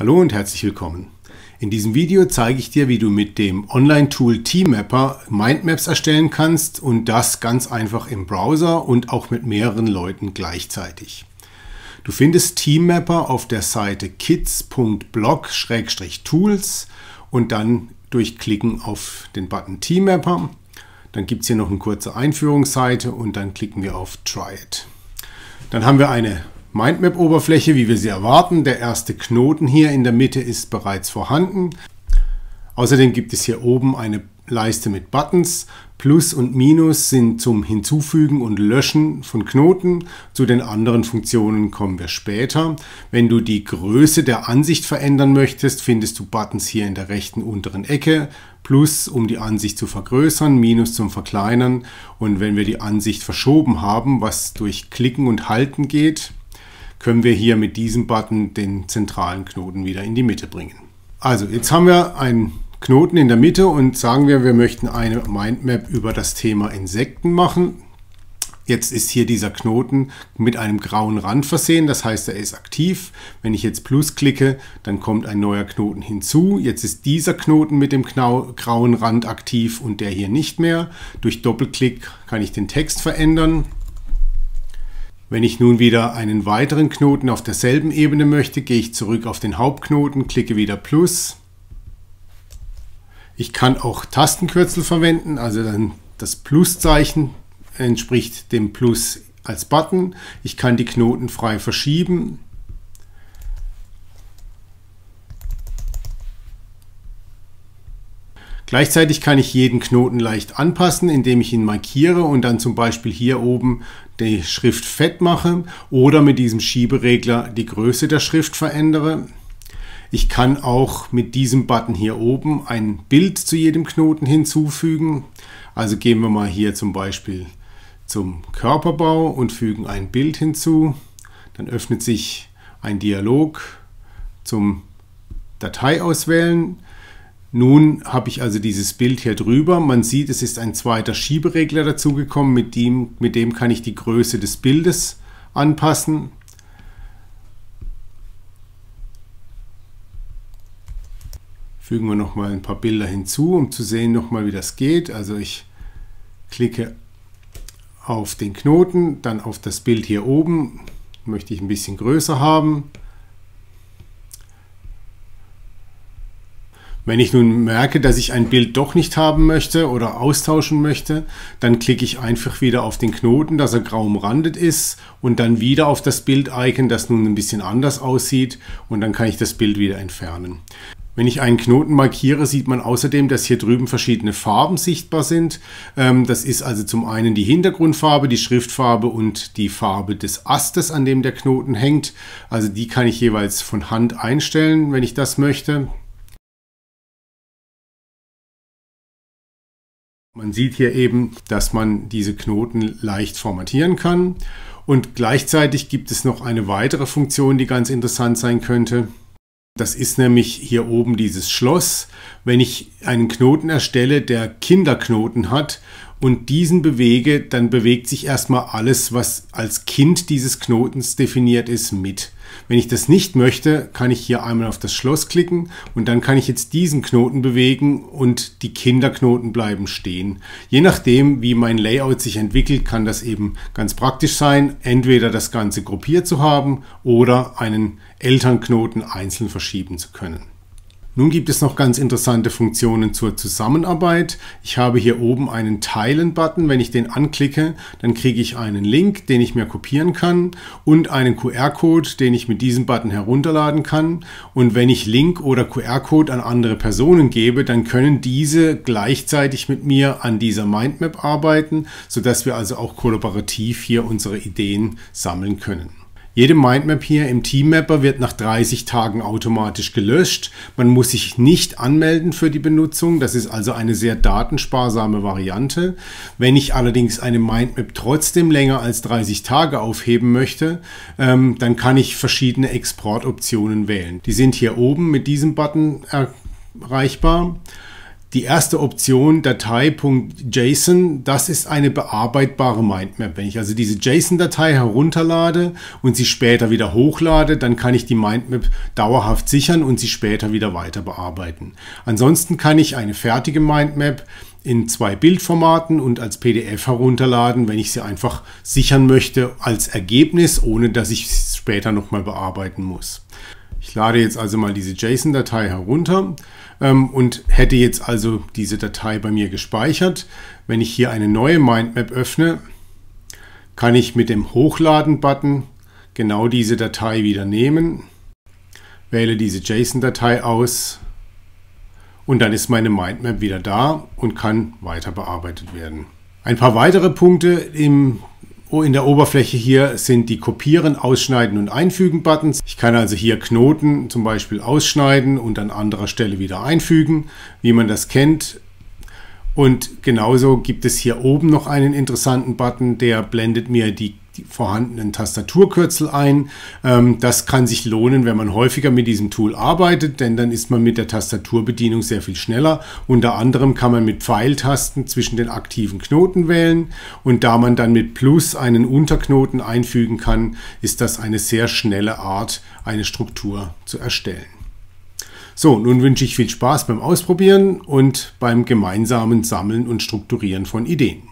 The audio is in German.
Hallo und herzlich willkommen. In diesem Video zeige ich dir, wie du mit dem Online-Tool T-Mapper Mindmaps erstellen kannst und das ganz einfach im Browser und auch mit mehreren Leuten gleichzeitig. Du findest T-Mapper auf der Seite kids.blog-tools und dann durchklicken auf den Button T-Mapper. Dann gibt es hier noch eine kurze Einführungsseite und dann klicken wir auf Try It. Dann haben wir eine Mindmap-Oberfläche, wie wir sie erwarten. Der erste Knoten hier in der Mitte ist bereits vorhanden. Außerdem gibt es hier oben eine Leiste mit Buttons. Plus und Minus sind zum Hinzufügen und Löschen von Knoten. Zu den anderen Funktionen kommen wir später. Wenn du die Größe der Ansicht verändern möchtest, findest du Buttons hier in der rechten unteren Ecke. Plus, um die Ansicht zu vergrößern, Minus zum Verkleinern. Und wenn wir die Ansicht verschoben haben, was durch Klicken und Halten geht, können wir hier mit diesem Button den zentralen Knoten wieder in die Mitte bringen. Also jetzt haben wir einen Knoten in der Mitte und sagen wir, wir möchten eine Mindmap über das Thema Insekten machen. Jetzt ist hier dieser Knoten mit einem grauen Rand versehen, das heißt, er ist aktiv. Wenn ich jetzt Plus klicke, dann kommt ein neuer Knoten hinzu. Jetzt ist dieser Knoten mit dem grauen Rand aktiv und der hier nicht mehr. Durch Doppelklick kann ich den Text verändern. Wenn ich nun wieder einen weiteren Knoten auf derselben Ebene möchte, gehe ich zurück auf den Hauptknoten, klicke wieder Plus. Ich kann auch Tastenkürzel verwenden, also dann das Pluszeichen entspricht dem Plus als Button. Ich kann die Knoten frei verschieben. Gleichzeitig kann ich jeden Knoten leicht anpassen, indem ich ihn markiere und dann zum Beispiel hier oben die Schrift fett mache oder mit diesem Schieberegler die Größe der Schrift verändere. Ich kann auch mit diesem Button hier oben ein Bild zu jedem Knoten hinzufügen. Also gehen wir mal hier zum Beispiel zum Körperbau und fügen ein Bild hinzu. Dann öffnet sich ein Dialog zum Datei auswählen. Nun habe ich also dieses Bild hier drüber. Man sieht, es ist ein zweiter Schieberegler dazugekommen. Mit dem, mit dem kann ich die Größe des Bildes anpassen. Fügen wir nochmal ein paar Bilder hinzu, um zu sehen nochmal, wie das geht. Also ich klicke auf den Knoten, dann auf das Bild hier oben. Möchte ich ein bisschen größer haben. Wenn ich nun merke, dass ich ein Bild doch nicht haben möchte oder austauschen möchte, dann klicke ich einfach wieder auf den Knoten, dass er grau umrandet ist und dann wieder auf das Bild-Icon, das nun ein bisschen anders aussieht und dann kann ich das Bild wieder entfernen. Wenn ich einen Knoten markiere, sieht man außerdem, dass hier drüben verschiedene Farben sichtbar sind. Ähm, das ist also zum einen die Hintergrundfarbe, die Schriftfarbe und die Farbe des Astes, an dem der Knoten hängt. Also die kann ich jeweils von Hand einstellen, wenn ich das möchte. Man sieht hier eben, dass man diese Knoten leicht formatieren kann. Und gleichzeitig gibt es noch eine weitere Funktion, die ganz interessant sein könnte. Das ist nämlich hier oben dieses Schloss. Wenn ich einen Knoten erstelle, der Kinderknoten hat und diesen bewege, dann bewegt sich erstmal alles, was als Kind dieses Knotens definiert ist, mit. Wenn ich das nicht möchte, kann ich hier einmal auf das Schloss klicken und dann kann ich jetzt diesen Knoten bewegen und die Kinderknoten bleiben stehen. Je nachdem, wie mein Layout sich entwickelt, kann das eben ganz praktisch sein, entweder das Ganze gruppiert zu haben oder einen Elternknoten einzeln verschieben zu können. Nun gibt es noch ganz interessante Funktionen zur Zusammenarbeit. Ich habe hier oben einen Teilen-Button. Wenn ich den anklicke, dann kriege ich einen Link, den ich mir kopieren kann und einen QR-Code, den ich mit diesem Button herunterladen kann. Und wenn ich Link oder QR-Code an andere Personen gebe, dann können diese gleichzeitig mit mir an dieser Mindmap arbeiten, sodass wir also auch kollaborativ hier unsere Ideen sammeln können. Jede Mindmap hier im Teammapper wird nach 30 Tagen automatisch gelöscht. Man muss sich nicht anmelden für die Benutzung. Das ist also eine sehr datensparsame Variante. Wenn ich allerdings eine Mindmap trotzdem länger als 30 Tage aufheben möchte, ähm, dann kann ich verschiedene Exportoptionen wählen. Die sind hier oben mit diesem Button erreichbar. Die erste Option, Datei.json, das ist eine bearbeitbare Mindmap. Wenn ich also diese JSON-Datei herunterlade und sie später wieder hochlade, dann kann ich die Mindmap dauerhaft sichern und sie später wieder weiter bearbeiten. Ansonsten kann ich eine fertige Mindmap in zwei Bildformaten und als PDF herunterladen, wenn ich sie einfach sichern möchte als Ergebnis, ohne dass ich es später nochmal bearbeiten muss. Ich lade jetzt also mal diese JSON-Datei herunter ähm, und hätte jetzt also diese Datei bei mir gespeichert. Wenn ich hier eine neue Mindmap öffne, kann ich mit dem Hochladen-Button genau diese Datei wieder nehmen, wähle diese JSON-Datei aus und dann ist meine Mindmap wieder da und kann weiter bearbeitet werden. Ein paar weitere Punkte im Oh, in der Oberfläche hier sind die Kopieren, Ausschneiden und Einfügen Buttons. Ich kann also hier Knoten zum Beispiel ausschneiden und an anderer Stelle wieder einfügen, wie man das kennt. Und genauso gibt es hier oben noch einen interessanten Button, der blendet mir die die vorhandenen Tastaturkürzel ein. Ähm, das kann sich lohnen, wenn man häufiger mit diesem Tool arbeitet, denn dann ist man mit der Tastaturbedienung sehr viel schneller. Unter anderem kann man mit Pfeiltasten zwischen den aktiven Knoten wählen und da man dann mit Plus einen Unterknoten einfügen kann, ist das eine sehr schnelle Art, eine Struktur zu erstellen. So, nun wünsche ich viel Spaß beim Ausprobieren und beim gemeinsamen Sammeln und Strukturieren von Ideen.